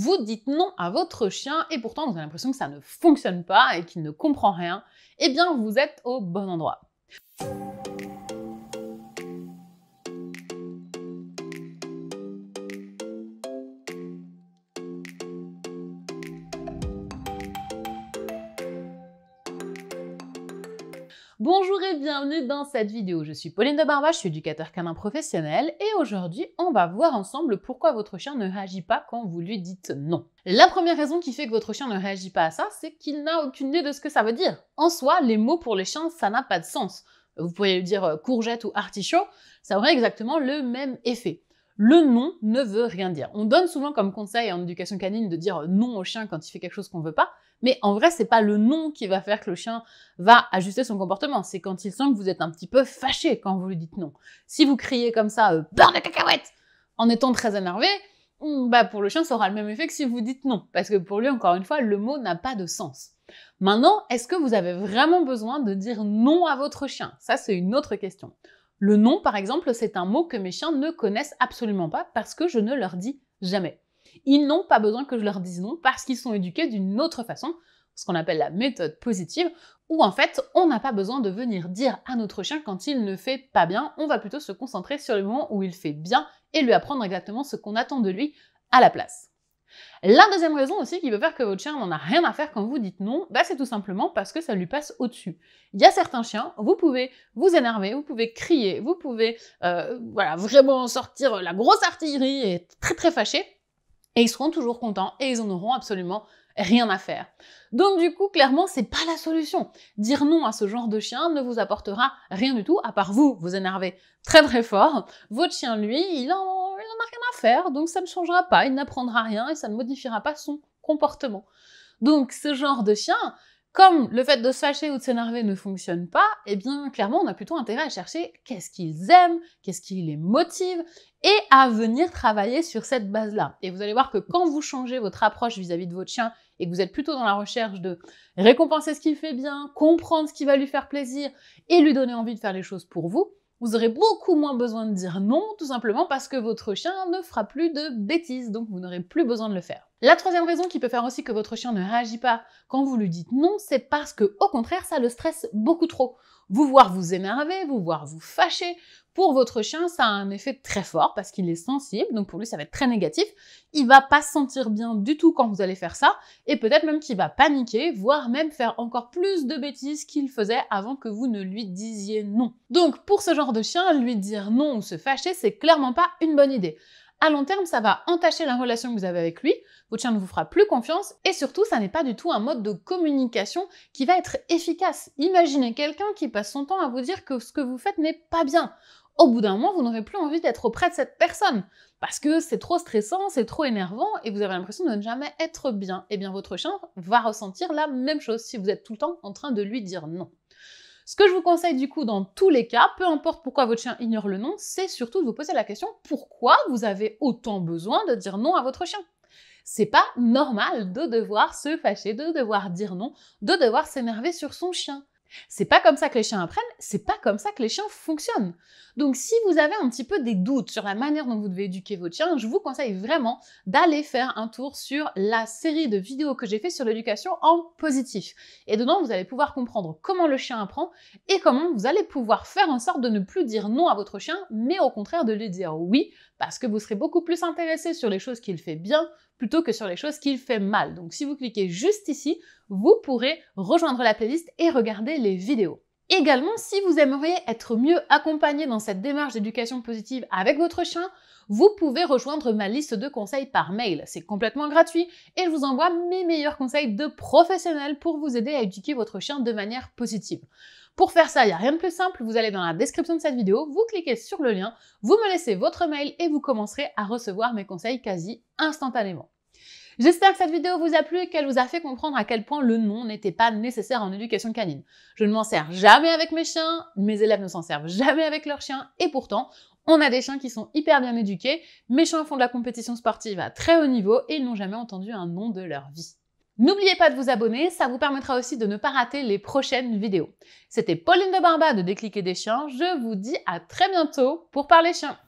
Vous dites non à votre chien et pourtant vous avez l'impression que ça ne fonctionne pas et qu'il ne comprend rien. Eh bien, vous êtes au bon endroit. Bonjour et bienvenue dans cette vidéo. Je suis Pauline de Barba, je suis éducateur canin professionnel et aujourd'hui, on va voir ensemble pourquoi votre chien ne réagit pas quand vous lui dites non. La première raison qui fait que votre chien ne réagit pas à ça, c'est qu'il n'a aucune idée de ce que ça veut dire. En soi, les mots pour les chiens, ça n'a pas de sens. Vous pourriez lui dire euh, courgette ou artichaut, ça aurait exactement le même effet le non ne veut rien dire. On donne souvent comme conseil en éducation canine de dire euh, non au chien quand il fait quelque chose qu'on veut pas, mais en vrai, c'est pas le non qui va faire que le chien va ajuster son comportement. C'est quand il sent que vous êtes un petit peu fâché quand vous lui dites non. Si vous criez comme ça, euh, beurre de cacahuète, en étant très énervé, hmm, bah pour le chien, ça aura le même effet que si vous dites non. Parce que pour lui, encore une fois, le mot n'a pas de sens. Maintenant, est-ce que vous avez vraiment besoin de dire non à votre chien Ça, c'est une autre question. Le nom, par exemple, c'est un mot que mes chiens ne connaissent absolument pas parce que je ne leur dis jamais. Ils n'ont pas besoin que je leur dise non parce qu'ils sont éduqués d'une autre façon, ce qu'on appelle la méthode positive, où en fait, on n'a pas besoin de venir dire à notre chien quand il ne fait pas bien, on va plutôt se concentrer sur le moment où il fait bien et lui apprendre exactement ce qu'on attend de lui à la place. La deuxième raison aussi qui peut faire que votre chien n'en a rien à faire quand vous dites non, bah, c'est tout simplement parce que ça lui passe au-dessus. Il y a certains chiens, vous pouvez vous énerver, vous pouvez crier, vous pouvez euh, voilà, vraiment sortir la grosse artillerie et être très très fâché et ils seront toujours contents et ils n'en auront absolument rien à faire. Donc du coup, clairement, ce n'est pas la solution. Dire non à ce genre de chien ne vous apportera rien du tout, à part vous, vous énervez très très fort. Votre chien, lui, il n'en il en a rien à faire, donc ça ne changera pas, il n'apprendra rien et ça ne modifiera pas son comportement. Donc ce genre de chien, comme le fait de se fâcher ou de s'énerver ne fonctionne pas, eh bien clairement on a plutôt intérêt à chercher qu'est-ce qu'ils aiment, qu'est-ce qui les motive, et à venir travailler sur cette base-là. Et vous allez voir que quand vous changez votre approche vis-à-vis de votre chien et que vous êtes plutôt dans la recherche de récompenser ce qu'il fait bien, comprendre ce qui va lui faire plaisir et lui donner envie de faire les choses pour vous, vous aurez beaucoup moins besoin de dire non, tout simplement parce que votre chien ne fera plus de bêtises, donc vous n'aurez plus besoin de le faire. La troisième raison qui peut faire aussi que votre chien ne réagit pas quand vous lui dites non, c'est parce que, au contraire, ça le stresse beaucoup trop. Vous voir vous énerver, vous voir vous fâcher, pour votre chien, ça a un effet très fort parce qu'il est sensible, donc pour lui, ça va être très négatif. Il va pas se sentir bien du tout quand vous allez faire ça, et peut-être même qu'il va paniquer, voire même faire encore plus de bêtises qu'il faisait avant que vous ne lui disiez non. Donc, pour ce genre de chien, lui dire non ou se fâcher, c'est clairement pas une bonne idée à long terme, ça va entacher la relation que vous avez avec lui, votre chien ne vous fera plus confiance et surtout, ça n'est pas du tout un mode de communication qui va être efficace. Imaginez quelqu'un qui passe son temps à vous dire que ce que vous faites n'est pas bien. Au bout d'un moment, vous n'aurez plus envie d'être auprès de cette personne parce que c'est trop stressant, c'est trop énervant et vous avez l'impression de ne jamais être bien. Eh bien, votre chien va ressentir la même chose si vous êtes tout le temps en train de lui dire non. Ce que je vous conseille du coup dans tous les cas, peu importe pourquoi votre chien ignore le nom, c'est surtout de vous poser la question pourquoi vous avez autant besoin de dire non à votre chien. C'est pas normal de devoir se fâcher, de devoir dire non, de devoir s'énerver sur son chien. C'est pas comme ça que les chiens apprennent, c'est pas comme ça que les chiens fonctionnent. Donc si vous avez un petit peu des doutes sur la manière dont vous devez éduquer votre chien, je vous conseille vraiment d'aller faire un tour sur la série de vidéos que j'ai fait sur l'éducation en positif. Et dedans, vous allez pouvoir comprendre comment le chien apprend et comment vous allez pouvoir faire en sorte de ne plus dire non à votre chien, mais au contraire de lui dire oui, parce que vous serez beaucoup plus intéressé sur les choses qu'il fait bien plutôt que sur les choses qu'il fait mal. Donc si vous cliquez juste ici, vous pourrez rejoindre la playlist et regarder les vidéos. Également, si vous aimeriez être mieux accompagné dans cette démarche d'éducation positive avec votre chien, vous pouvez rejoindre ma liste de conseils par mail. C'est complètement gratuit et je vous envoie mes meilleurs conseils de professionnels pour vous aider à éduquer votre chien de manière positive. Pour faire ça, il n'y a rien de plus simple, vous allez dans la description de cette vidéo, vous cliquez sur le lien, vous me laissez votre mail et vous commencerez à recevoir mes conseils quasi instantanément. J'espère que cette vidéo vous a plu et qu'elle vous a fait comprendre à quel point le nom n'était pas nécessaire en éducation canine. Je ne m'en sers jamais avec mes chiens, mes élèves ne s'en servent jamais avec leurs chiens et pourtant, on a des chiens qui sont hyper bien éduqués, mes chiens font de la compétition sportive à très haut niveau et ils n'ont jamais entendu un nom de leur vie. N'oubliez pas de vous abonner, ça vous permettra aussi de ne pas rater les prochaines vidéos. C'était Pauline de Barba de Décliquer des chiens, je vous dis à très bientôt pour parler chiens.